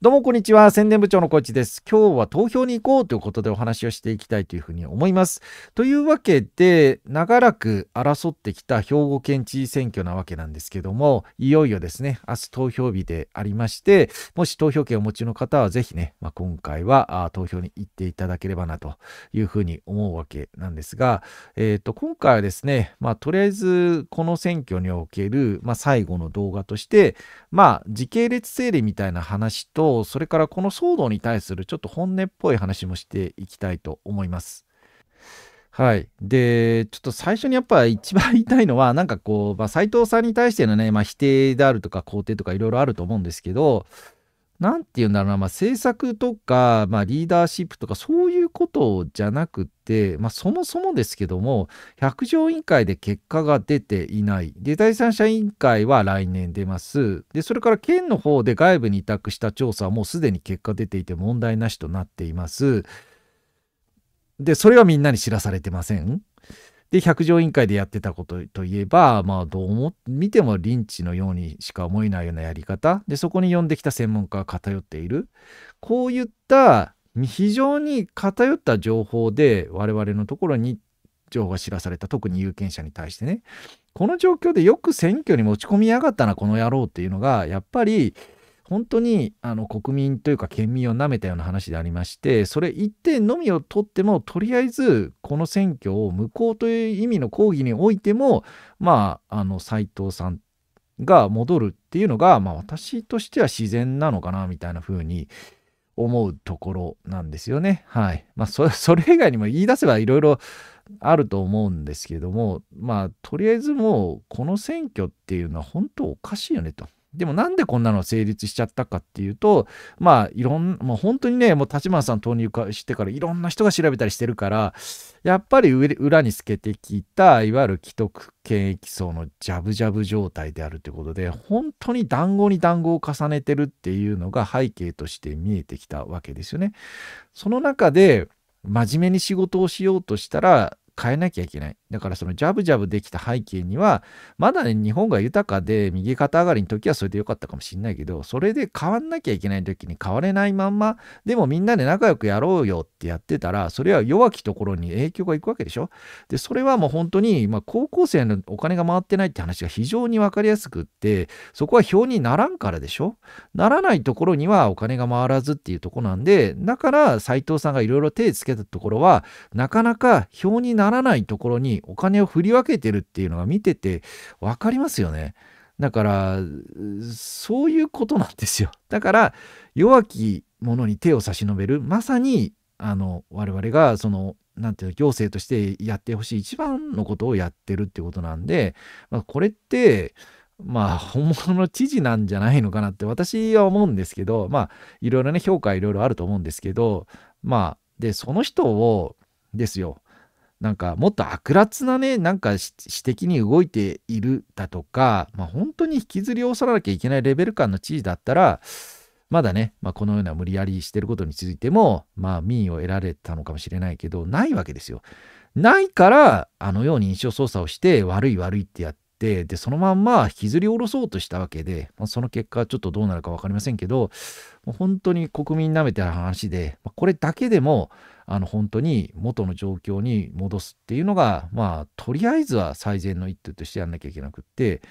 どうもこんにちは。宣伝部長のーチです。今日は投票に行こうということでお話をしていきたいというふうに思います。というわけで、長らく争ってきた兵庫県知事選挙なわけなんですけども、いよいよですね、明日投票日でありまして、もし投票権をお持ちの方はぜひね、まあ、今回は投票に行っていただければなというふうに思うわけなんですが、えっ、ー、と、今回はですね、まあ、とりあえずこの選挙における、まあ、最後の動画として、まあ、時系列整理みたいな話と、と、それからこの騒動に対するちょっと本音っぽい話もしていきたいと思います。はい。で、ちょっと最初にやっぱ一番言いたいのは、なんかこう、まあ、藤さんに対してのね、まあ、否定であるとか肯定とかいろいろあると思うんですけど、何て言うんだろうな、まあ、政策とか、まあ、リーダーシップとかそういうことじゃなくて、まあ、そもそもですけども百条委員会で結果が出ていないで第三者委員会は来年出ますでそれから県の方で外部に委託した調査はもうすでに結果出ていて問題なしとなっていますでそれはみんなに知らされてませんで、百条委員会でやってたことといえば、まあ、どうも、見てもリンチのようにしか思えないようなやり方。で、そこに呼んできた専門家が偏っている。こういった、非常に偏った情報で、我々のところに情報が知らされた、特に有権者に対してね。この状況でよく選挙に持ち込みやがったな、この野郎っていうのが、やっぱり、本当にあの国民というか県民をなめたような話でありましてそれ一点のみを取ってもとりあえずこの選挙を無効という意味の抗議においてもまああの斎藤さんが戻るっていうのが、まあ、私としては自然なのかなみたいな風に思うところなんですよね。はい。まあそ、それ以外にも言い出せばいろいろあると思うんですけども、まあ、とりあえずもう、この選挙っていうのは本当おかしいよねと。でもなんでこんなの成立しちゃったかっていうと、まあいろん、もう本当にね、もう立花さん投入してからいろんな人が調べたりしてるから、やっぱり裏に透けてきた、いわゆる既得権益層のジャブジャブ状態であるということで、本当に談合に談合を重ねてるっていうのが背景として見えてきたわけですよね。その中で、真面目に仕事をしようとしたら変えなきゃいけない。だからそのジャブジャブできた背景には、まだね、日本が豊かで右肩上がりの時はそれで良かったかもしんないけど、それで変わんなきゃいけない時に変われないまんま、でもみんなで仲良くやろうよってやってたら、それは弱きところに影響がいくわけでしょで、それはもう本当に、まあ、高校生のお金が回ってないって話が非常に分かりやすくって、そこは表にならんからでしょならないところにはお金が回らずっていうとこなんで、だから斎藤さんがいろいろ手つけたところは、なかなか表にならないところにお金を振り分けてるっていうのが見てて分かりますよね。だからそういうことなんですよ。だから弱き者に手を差し伸べるまさにあの我々がそのなんていうの行政としてやってほしい一番のことをやってるってことなんで、まあ、これってまあ本物の知事なんじゃないのかなって私は思うんですけどまあいろいろね評価いろいろあると思うんですけどまあでその人をですよなんかもっと悪辣なねなんか私的に動いているだとか、まあ、本当に引きずり下らなきゃいけないレベル感の知事だったらまだね、まあ、このような無理やりしてることについても、まあ、民意を得られたのかもしれないけどないわけですよ。ないからあのように印象操作をして悪い悪いってやってでそのまんま引きずり下ろそうとしたわけで、まあ、その結果ちょっとどうなるか分かりませんけどもう本当に国民なめてる話で、まあ、これだけでもあの本当に元の状況に戻すっていうのがまあとりあえずは最善の一手としてやんなきゃいけなくって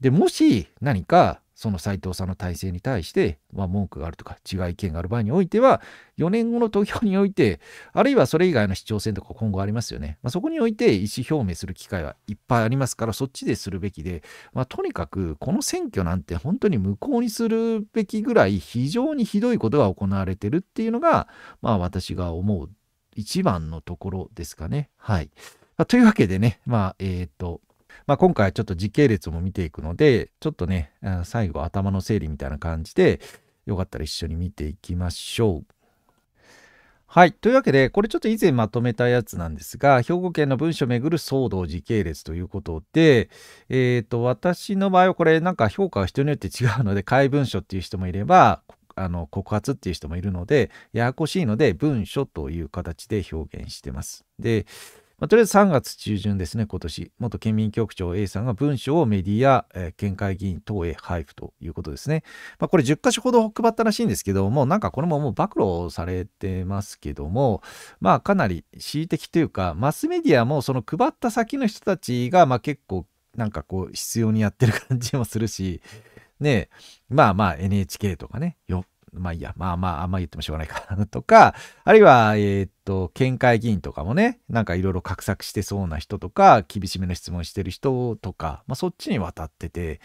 でもし何かその斎藤さんの体制に対して、まあ、文句があるとか違う意見がある場合においては、4年後の投票において、あるいはそれ以外の市長選とか今後ありますよね。まあ、そこにおいて意思表明する機会はいっぱいありますから、そっちでするべきで、まあ、とにかくこの選挙なんて本当に無効にするべきぐらい非常にひどいことが行われてるっていうのが、まあ、私が思う一番のところですかね。はい。というわけでね、まあ、えっ、ー、と、まあ、今回はちょっと時系列も見ていくので、ちょっとね、最後頭の整理みたいな感じで、よかったら一緒に見ていきましょう。はい。というわけで、これちょっと以前まとめたやつなんですが、兵庫県の文書をめぐる騒動時系列ということで、えっ、ー、と、私の場合はこれなんか評価は人によって違うので、怪文書っていう人もいれば、あの告発っていう人もいるのでややこしいので文書という形で表現してます。でまあ、とりあえず3月中旬ですね、今年、元県民局長 A さんが文書をメディア、えー、県会議員等へ配布ということですね。まあ、これ10箇所ほど配ったらしいんですけども、なんかこれももう暴露されてますけども、まあかなり恣意的というか、マスメディアもその配った先の人たちが、まあ結構なんかこう必要にやってる感じもするし、ねまあまあ NHK とかね、よまあいいや、まあまあ、あんま言ってもしょうがないかな とか、あるいは、えー、っと、県会議員とかもね、なんかいろいろ画策してそうな人とか、厳しめの質問してる人とか、まあそっちに渡ってて、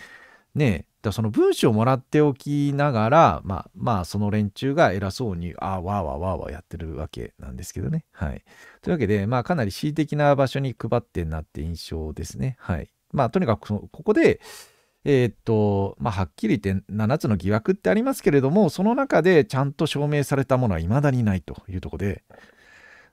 ね、だその文章をもらっておきながら、まあまあその連中が偉そうに、ああ、わあわあわあわやってるわけなんですけどね。はい。というわけで、まあかなり恣意的な場所に配ってんなって印象ですね。はい。まあとにかくここで、えー、っと、まあ、はっきり言って7つの疑惑ってありますけれども、その中でちゃんと証明されたものは未だにないというとこで、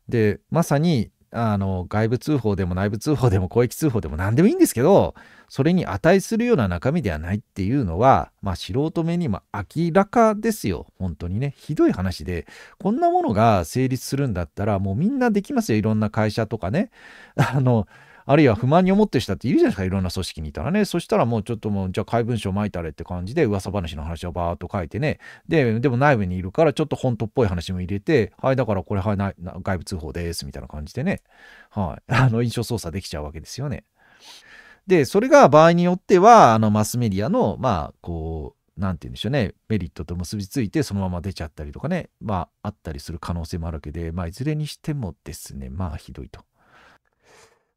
で、まさに、あの、外部通報でも内部通報でも広域通報でも何でもいいんですけど、それに値するような中身ではないっていうのは、まあ、素人目にも明らかですよ。本当にね。ひどい話で、こんなものが成立するんだったら、もうみんなできますよ。いろんな会社とかね。あの、あるいは不満に思ってる人っているじゃないですかいろんな組織にいたらねそしたらもうちょっともうじゃあ怪文書まいたれって感じで噂話の話をバーっと書いてねででも内部にいるからちょっと本当っぽい話も入れてはいだからこれはいな外部通報ですみたいな感じでねはいあの印象操作できちゃうわけですよね。でそれが場合によってはあのマスメディアのまあこう何て言うんでしょうねメリットと結びついてそのまま出ちゃったりとかねまああったりする可能性もあるわけでまあいずれにしてもですねまあひどいと。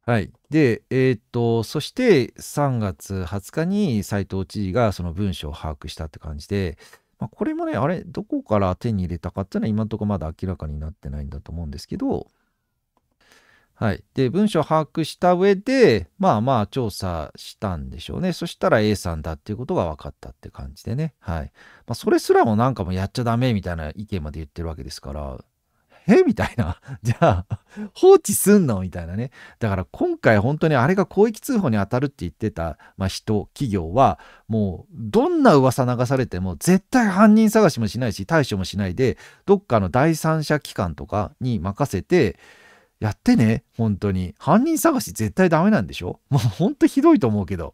はい、で、えー、っとそして3月20日に斎藤知事がその文書を把握したって感じで、まあ、これもねあれどこから手に入れたかっていうのは今のところまだ明らかになってないんだと思うんですけど、はい、で文書を把握した上でまあまあ調査したんでしょうねそしたら A さんだっていうことが分かったって感じでね、はいまあ、それすらもなんかもうやっちゃダメみたいな意見まで言ってるわけですからえ みたいな。じゃあ、放置すんのみたいなね。だから今回本当にあれが広域通報に当たるって言ってた、まあ、人、企業は、もうどんな噂流されても絶対犯人探しもしないし、対処もしないで、どっかの第三者機関とかに任せて、やってね、本当に。犯人探し絶対ダメなんでしょ もう本当ひどいと思うけど。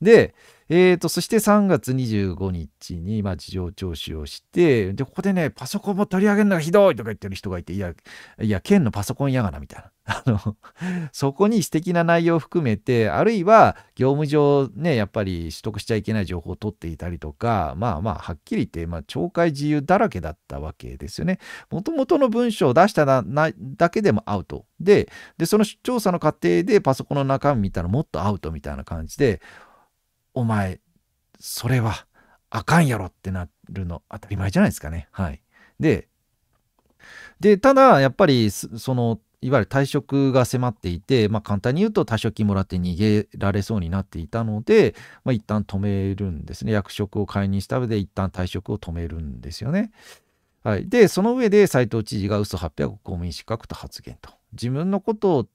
で、えーと、そして3月25日に、まあ、事情聴取をしてでここでねパソコンも取り上げるのがひどいとか言ってる人がいていやいや県のパソコンやがなみたいな あのそこに私的な内容を含めてあるいは業務上ねやっぱり取得しちゃいけない情報を取っていたりとかまあまあはっきり言って、まあ、懲戒自由だらけだったわけですよね。もともとの文章を出しただけでもアウトででその調査の過程でパソコンの中身見たらもっとアウトみたいな感じでお前それはあかんやろってなるの当たり前じゃないですかね。はい、ででただやっぱりそのいわゆる退職が迫っていて、まあ、簡単に言うと退職金もらって逃げられそうになっていたので、まあ、一旦止めるんですね役職を解任した上で一旦退職を止めるんですよね。はい、でその上で斎藤知事が嘘800公務員格と発言と自分のことを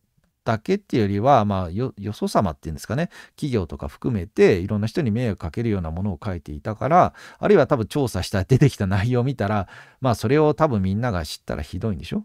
だけっていうよりは、まあ、よ、よそ様っていうんですかね、企業とか含めて、いろんな人に迷惑かけるようなものを書いていたから、あるいは多分調査した、出てきた内容を見たら、まあ、それを多分みんなが知ったらひどいんでしょ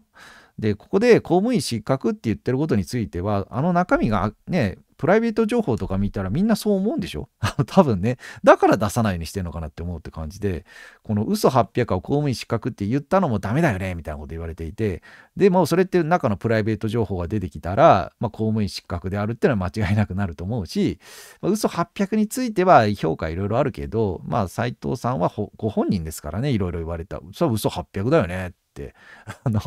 で、ここで公務員失格って言ってることについては、あの中身がね、プライベート情報とか見たらみんなそう思うんでしょ 多分ね。だから出さないようにしてるのかなって思うって感じで、この嘘800は公務員失格って言ったのもダメだよね、みたいなこと言われていて、で、もうそれって中のプライベート情報が出てきたら、まあ、公務員失格であるっていうのは間違いなくなると思うし、まあ、嘘800については評価いろいろあるけど、まあ、斎藤さんはご本人ですからね、いろいろ言われた。それは嘘800だよねっ あの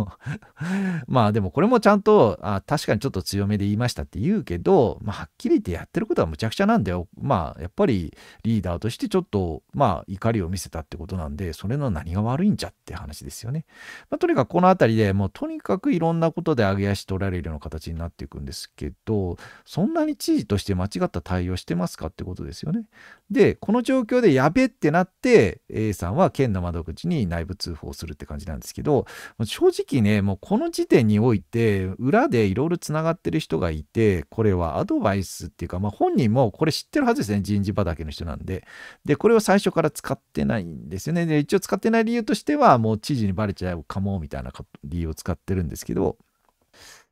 まあでもこれもちゃんと、あ確かにちょっと強めで言いましたって言うけど、まあはっきり言ってやってることはむちゃくちゃなんだよ。まあやっぱりリーダーとしてちょっと、まあ怒りを見せたってことなんで、それの何が悪いんじゃって話ですよね。まあ、とにかくこの辺りでもうとにかくいろんなことで揚げ足取られるような形になっていくんですけど、そんなに知事として間違った対応してますかってことですよね。で、この状況でやべってなって、A さんは県の窓口に内部通報するって感じなんですけど、正直ね、もうこの時点において、裏でいろいろつながってる人がいて、これはアドバイスっていうか、まあ、本人もこれ知ってるはずですね。人事畑の人なんで。で、これを最初から使ってないんですよね。で、一応使ってない理由としては、もう知事にバレちゃうかも、みたいな理由を使ってるんですけど、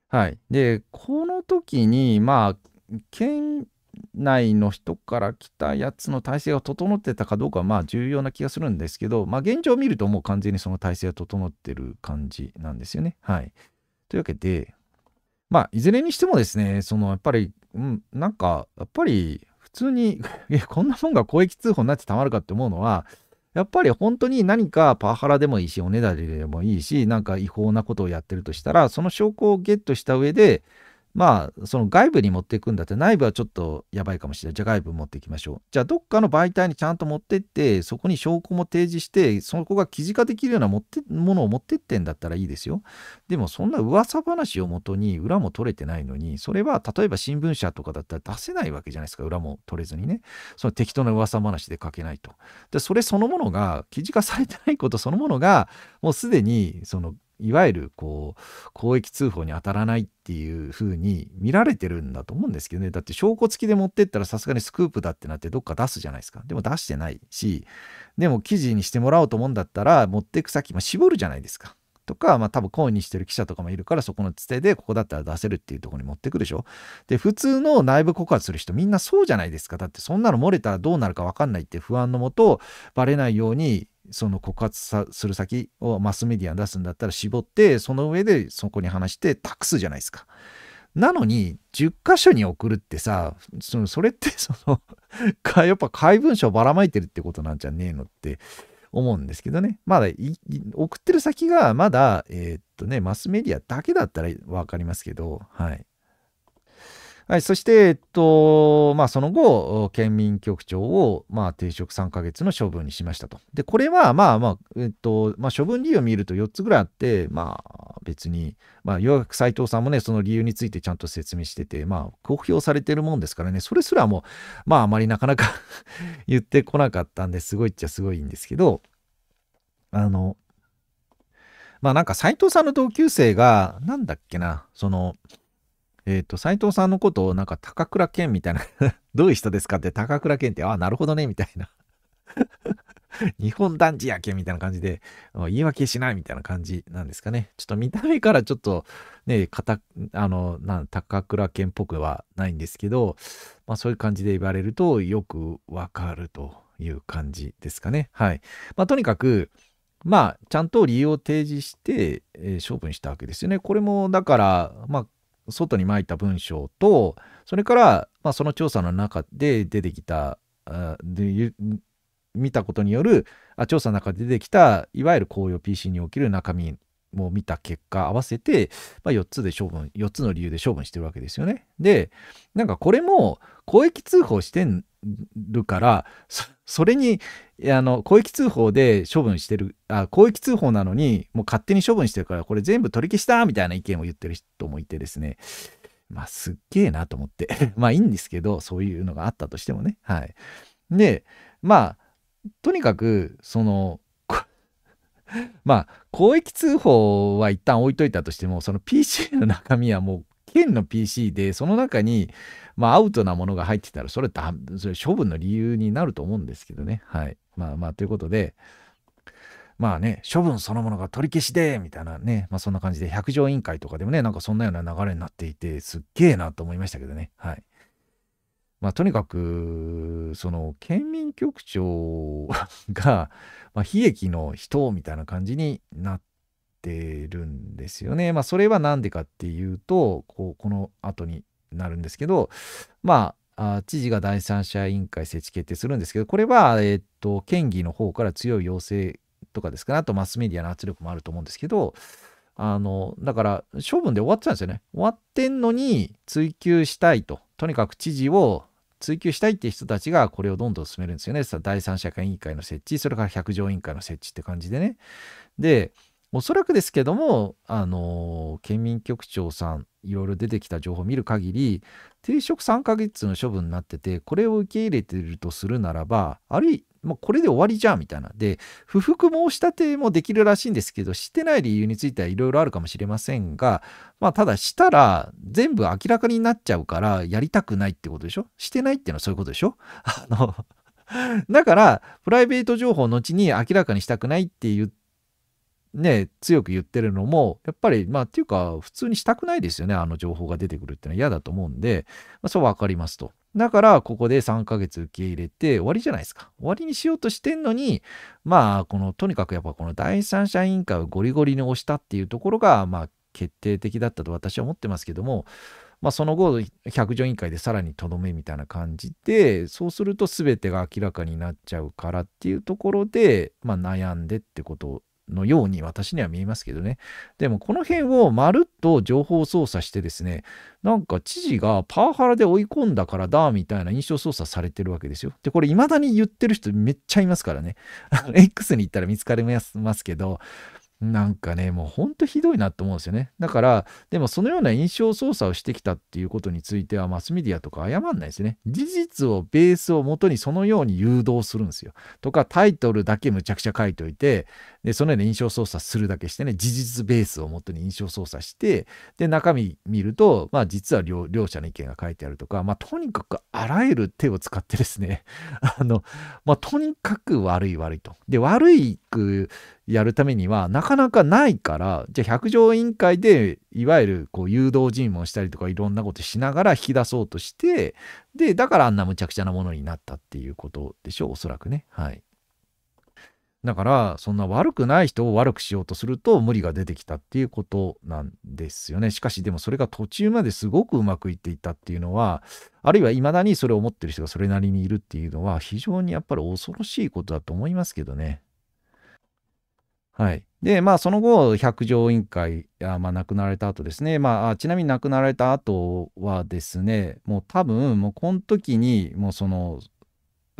はい。で、この時に、まあ、県内の人から来たやつの体制が整ってたかどうかはまあ重要な気がするんですけど、まあ、現状を見るともう完全にその体制が整ってる感じなんですよね。はい、というわけで、まあ、いずれにしてもですねそのやっぱり、うん、なんかやっぱり普通に こんなもんが公益通報になってたまるかって思うのはやっぱり本当に何かパワハラでもいいしおねだりでもいいしなんか違法なことをやってるとしたらその証拠をゲットした上でまあその外部に持っていくんだって内部はちょっとやばいかもしれないじゃあ外部持っていきましょうじゃあどっかの媒体にちゃんと持ってってそこに証拠も提示してそこが記事化できるような持ってものを持ってってんだったらいいですよでもそんな噂話をもとに裏も取れてないのにそれは例えば新聞社とかだったら出せないわけじゃないですか裏も取れずにねその適当な噂話で書けないとでそれそのものが記事化されてないことそのものがもうすでにそのいわゆるこう公益通報に当たらないっていう風に見られてるんだと思うんですけどねだって証拠付きで持ってったらさすがにスクープだってなってどっか出すじゃないですかでも出してないしでも記事にしてもらおうと思うんだったら持ってく先、まあ、絞るじゃないですか。とか、まあ、多分懇意にしてる記者とかもいるからそこのつてでここだったら出せるっていうとこに持ってくるでしょで普通の内部告発する人みんなそうじゃないですかだってそんなの漏れたらどうなるか分かんないって不安のもとバレないようにその告発する先をマスメディアに出すんだったら絞ってその上でそこに話して託すじゃないですか。なのに10箇所に送るってさそのそれって そのやっぱ怪文書をばらまいてるってことなんじゃねえのって思うんですけどねまだ送ってる先がまだえー、っとねマスメディアだけだったら分かりますけどはいはい、そして、えっとまあ、その後、県民局長を、まあ、停職3ヶ月の処分にしましたと。で、これは、まあまあえっとまあ、処分理由を見ると4つぐらいあって、まあ、別に、まあ、ようやく斎藤さんもね、その理由についてちゃんと説明してて、まあ、公表されてるもんですからね、それすらもう、まあ、あまりなかなか 言ってこなかったんですごいっちゃすごいんですけど、あの、まあなんか斎藤さんの同級生が、なんだっけな、その、えっ、ー、と、斎藤さんのことをなんか高倉健みたいな どういう人ですかって高倉健って、ああ、なるほどね、みたいな 日本男児やけみたいな感じで、言い訳しないみたいな感じなんですかね。ちょっと見た目からちょっとね、かたあのな高倉健っぽくはないんですけど、まあ、そういう感じで言われるとよくわかるという感じですかね。はい。まあ、とにかく、まあ、ちゃんと理由を提示して、えー、処分したわけですよね。これも、だから、まあ、外にまいた文章とそれから、まあ、その調査の中で出てきた見たことによるあ調査の中で出てきたいわゆる公用 PC における中身も見た結果合わせて、まあ、4つで処分4つの理由で処分してるわけですよね。でなんかこれも公益通報してるからそそれにあの通報で処分してるあ広通報なのにもう勝手に処分してるからこれ全部取り消したみたいな意見を言ってる人もいてですねまあすっげえなと思って まあいいんですけどそういうのがあったとしてもねはいでまあとにかくその まあ公益通報は一旦置いといたとしてもその PC の中身はもう件の PC で、その中に、まあ、アウトなものが入ってたら、それだ、それ処分の理由になると思うんですけどね。はい。まあまあ、ということで、まあね、処分そのものが取り消しで、みたいなね、まあそんな感じで、百条委員会とかでもね、なんかそんなような流れになっていて、すっげえなと思いましたけどね。はい。まあとにかく、その、県民局長が、まあ、悲劇の人みたいな感じになって、ってるんですよね。まあ、それは何でかっていうと、こうこの後になるんですけど、まあ、あ知事が第三者委員会設置決定するんですけど、これは、えっ、と、県議の方から強い要請とかですかね、あとマスメディアの圧力もあると思うんですけど、あの、だから、処分で終わっちゃうんですよね。終わってんのに、追及したいと。とにかく知事を追及したいって人たちが、これをどんどん進めるんですよね。第三者委員会の設置、それから百条委員会の設置って感じでね。で、おそらくですけども、あの県民局長さん、いろいろ出てきた情報を見る限り、停職3ヶ月の処分になってて、これを受け入れてるとするならば、あるいもうこれで終わりじゃあみたいな。で、不服申し立てもできるらしいんですけど、してない理由についてはいろいろあるかもしれませんが、まあ、ただしたら全部明らかになっちゃうから、やりたくないってことでしょしてないっていうのはそういうことでしょ あのだから、プライベート情報の後に明らかにしたくないって言って、ね、強く言ってるのも、やっぱり、まあ、っていうか、普通にしたくないですよね。あの情報が出てくるってのは嫌だと思うんで、まあ、そう分かりますと。だから、ここで3ヶ月受け入れて終わりじゃないですか。終わりにしようとしてんのに、まあ、この、とにかくやっぱこの第三者委員会をゴリゴリに押したっていうところが、まあ、決定的だったと私は思ってますけども、まあ、その後、百条委員会でさらにとどめみたいな感じで、そうすると全てが明らかになっちゃうからっていうところで、まあ、悩んでってことのように私には見えますけどね。でもこの辺をまるっと情報操作してですね、なんか知事がパワハラで追い込んだからだみたいな印象操作されてるわけですよ。で、これ未だに言ってる人めっちゃいますからね。X に行ったら見つかりますけど、なんかね、もうほんとひどいなと思うんですよね。だから、でもそのような印象操作をしてきたっていうことについては、マスメディアとか謝んないですね。事実をベースをもとにそのように誘導するんですよ。とか、タイトルだけむちゃくちゃ書いておいて、で、そのような印象操作するだけしてね、事実ベースをもとに印象操作して、で、中身見ると、まあ実は両者の意見が書いてあるとか、まあとにかくあらゆる手を使ってですね、あの、まあとにかく悪い悪いと。で、悪いくやるためにはなかなかないからじゃあ百条委員会でいわゆるこう誘導尋問したりとかいろんなことしながら引き出そうとしてでだからあんなむちゃくちゃなものになったっていうことでしょうおそらくねはい。だからそんな悪くない人を悪くしようとすると無理が出てきたっていうことなんですよね。しかしでもそれが途中まですごくうまくいっていたっていうのはあるいは未だにそれを思ってる人がそれなりにいるっていうのは非常にやっぱり恐ろしいことだと思いますけどね。はい、でまあその後百条委員会あ、まあ、亡くなられた後ですね、まあ、ちなみに亡くなられた後はですねもう多分もうこの時にもうその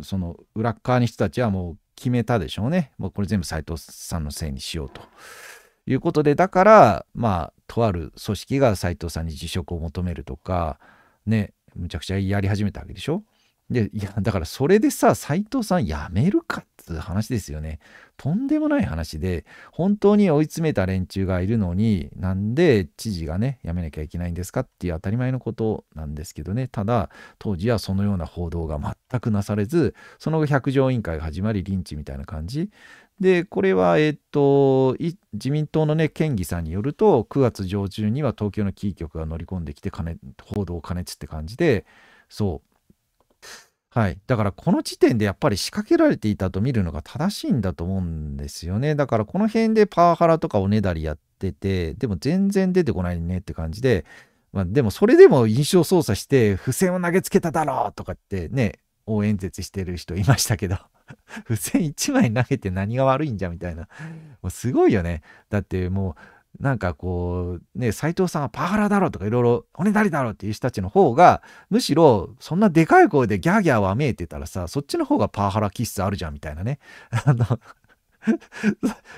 その裏側の人たちはもう決めたでしょうねもうこれ全部斎藤さんのせいにしようということでだからまあとある組織が斎藤さんに辞職を求めるとかねむちゃくちゃやり始めたわけでしょで、いや、だからそれでさ、斎藤さん辞めるかって話ですよね。とんでもない話で、本当に追い詰めた連中がいるのに、なんで知事がね、辞めなきゃいけないんですかっていう当たり前のことなんですけどね。ただ、当時はそのような報道が全くなされず、その後百条委員会が始まり、リンチみたいな感じ。で、これは、えっ、と、自民党のね、県議さんによると、9月上旬には東京のキー局が乗り込んできて、報道を加熱って感じで、そう。はい、だからこの時点でやっぱり仕掛けられていたと見るのが正しいんだと思うんですよねだからこの辺でパワハラとかおねだりやっててでも全然出てこないねって感じで、まあ、でもそれでも印象操作して付箋を投げつけただろうとかってね応援説してる人いましたけど 付箋1枚投げて何が悪いんじゃみたいなもうすごいよねだってもうなんかこう、ね、斎藤さんはパワハラだろとかいろいろ、ねだりだろっていう人たちの方が、むしろ、そんなでかい声でギャーギャーわめいてたらさ、そっちの方がパワハラ気質あるじゃんみたいなね。あの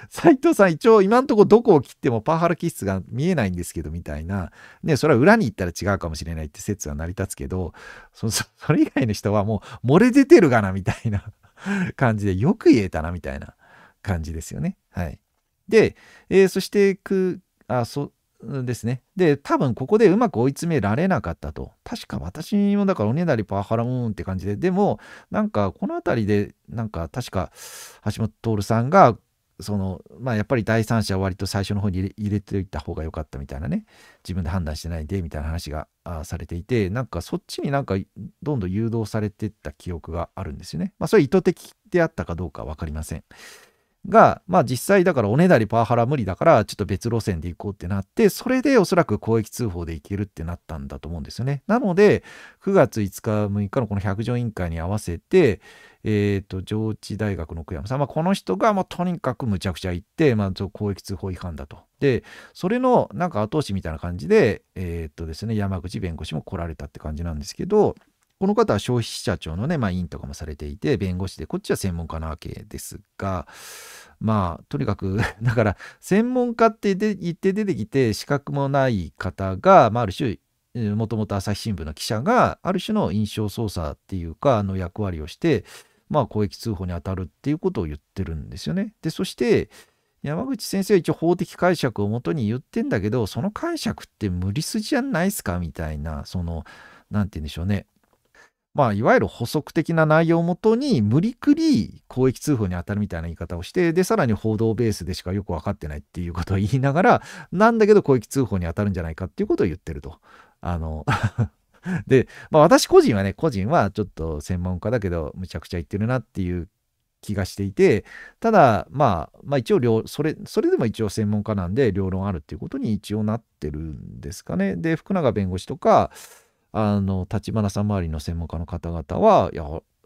斎藤さん一応今んとこどこを切ってもパワハラ気質が見えないんですけどみたいな、ね、それは裏に行ったら違うかもしれないって説は成り立つけど、それ以外の人はもう漏れ出てるがなみたいな感じでよく言えたなみたいな感じですよね。はい。で、えー、そしてくあそですね。で、多分ここでうまく追い詰められなかったと。確か私もだからおねだりパワハラーんって感じで、でもなんかこの辺りで、なんか確か橋本徹さんが、そのまあ、やっぱり第三者は割と最初の方に入れておいた方が良かったみたいなね自分で判断してないでみたいな話がされていてなんかそっちになんかどんどん誘導されてった記憶があるんですよね。まあ、それ意図的であったかどうか分かりません。が、まあ実際だからおねだりパワハラ無理だからちょっと別路線で行こうってなって、それでおそらく公益通報で行けるってなったんだと思うんですよね。なので、9月5日、6日のこの百条委員会に合わせて、えっ、ー、と、上智大学の久山さん、まあ、この人がもうとにかくむちゃくちゃ行って、まあ、公益通報違反だと。で、それのなんか後押しみたいな感じで、えっ、ー、とですね、山口弁護士も来られたって感じなんですけど、この方は消費者庁のね、まあ、委員とかもされていて、弁護士で、こっちは専門家なわけですが、まあ、とにかく だから、専門家って言って出てきて、資格もない方が、まあ、ある種、もともと朝日新聞の記者が、ある種の印象操作っていうか、あの役割をして、まあ、公益通報に当たるっていうことを言ってるんですよね。で、そして、山口先生は一応法的解釈をもとに言ってんだけど、その解釈って無理筋じゃないですかみたいな、その、何て言うんでしょうね。まあ、いわゆる補足的な内容をもとに、無理くり公益通報に当たるみたいな言い方をして、で、さらに報道ベースでしかよく分かってないっていうことを言いながら、なんだけど公益通報に当たるんじゃないかっていうことを言ってると。あの で、まあ、私個人はね、個人はちょっと専門家だけど、むちゃくちゃ言ってるなっていう気がしていて、ただ、まあ、まあ一応両、それ、それでも一応専門家なんで、両論あるっていうことに一応なってるんですかね。で、福永弁護士とか、あの立花さん周りの専門家の方々はいや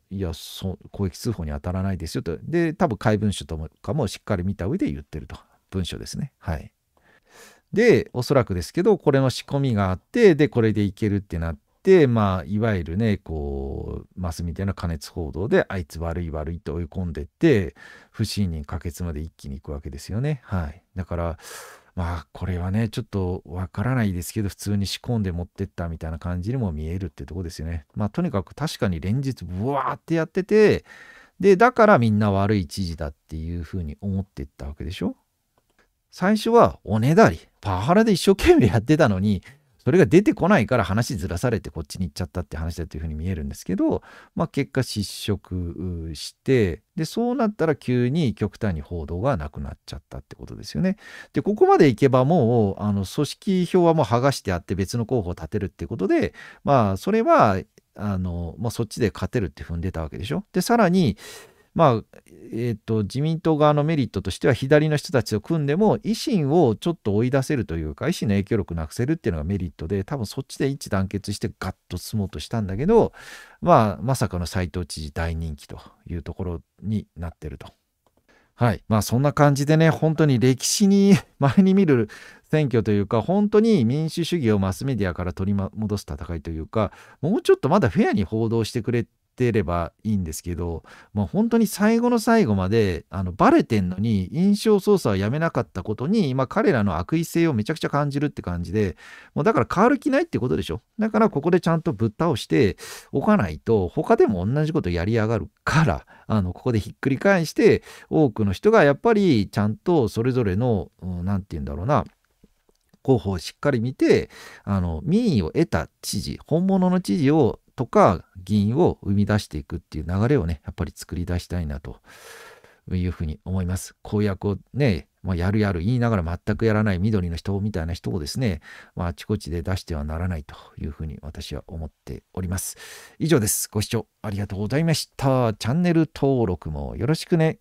いやそ攻撃通報に当たらないですよとで多分怪文書とかもしっかり見た上で言ってると文書ですねはい。でおそらくですけどこれの仕込みがあってでこれでいけるってなってまあいわゆるねこうマスみたいな過熱報道であいつ悪い悪いと追い込んでって不信任可決まで一気にいくわけですよねはいだからまあこれはねちょっとわからないですけど普通に仕込んで持ってったみたいな感じにも見えるってとこですよね。まあとにかく確かに連日ブワーってやっててでだからみんな悪い知事だっていうふうに思ってったわけでしょ最初はおねだりパワハラで一生懸命やってたのにそれが出てこないから話ずらされてこっちに行っちゃったって話だというふうに見えるんですけど、まあ、結果失職してでそうなったら急に極端に報道がなくなっちゃったってことですよね。でここまでいけばもうあの組織票はもう剥がしてあって別の候補を立てるってことでまあそれはあの、まあ、そっちで勝てるって踏んでたわけでしょ。でさらにまあ、えっ、ー、と、自民党側のメリットとしては、左の人たちと組んでも、維新をちょっと追い出せるというか、維新の影響力なくせるっていうのがメリットで、多分そっちで一致団結して、ガッと進もうとしたんだけど、まあ、まさかの斎藤知事大人気というところになってると。はい。まあ、そんな感じでね、本当に歴史に 前に見る選挙というか、本当に民主主義をマスメディアから取り戻す戦いというか、もうちょっとまだフェアに報道してくれっってればいいんですけど、もう本当に最後の最後まで、あの、バレてんのに、印象操作はやめなかったことに、今、彼らの悪意性をめちゃくちゃ感じるって感じで、もうだから変わる気ないってことでしょ。だから、ここでちゃんとぶっ倒しておかないと、他でも同じことやりやがるから、あの、ここでひっくり返して、多くの人がやっぱり、ちゃんとそれぞれの、何て言うんだろうな、候補をしっかり見て、あの、民意を得た知事、本物の知事をとか議員を生み出していくっていう流れをね、やっぱり作り出したいなというふうに思います。公約をね、まあ、やるやる言いながら全くやらない緑の人みたいな人をですね、まあ、あちこちで出してはならないというふうに私は思っております。以上です。ご視聴ありがとうございました。チャンネル登録もよろしくね。